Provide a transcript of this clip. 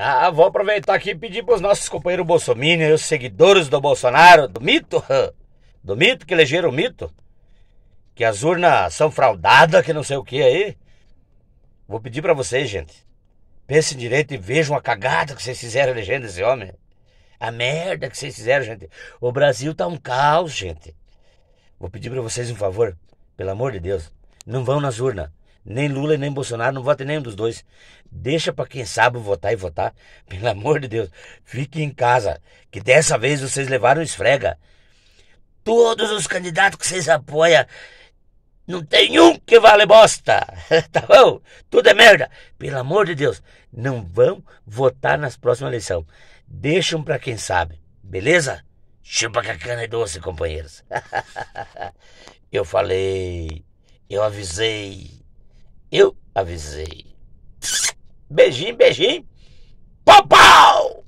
Ah, vou aproveitar aqui e pedir para os nossos companheiros bolsominions e os seguidores do Bolsonaro, do mito, do mito que elegeram o mito, que as urnas são fraudadas, que não sei o que aí. Vou pedir para vocês, gente, pensem direito e vejam a cagada que vocês fizeram elegendo esse homem. A merda que vocês fizeram, gente. O Brasil tá um caos, gente. Vou pedir para vocês um favor, pelo amor de Deus, não vão nas urnas. Nem Lula nem Bolsonaro, não votem nenhum dos dois. Deixa para quem sabe votar e votar. Pelo amor de Deus, fiquem em casa, que dessa vez vocês levaram esfrega. Todos os candidatos que vocês apoiam, não tem um que vale bosta. tá bom? Tudo é merda. Pelo amor de Deus, não vão votar nas próximas eleições. Deixam para quem sabe, beleza? Chupa que a cana é doce, companheiros. eu falei, eu avisei. Eu avisei. Beijinho, beijinho. Pau, pau!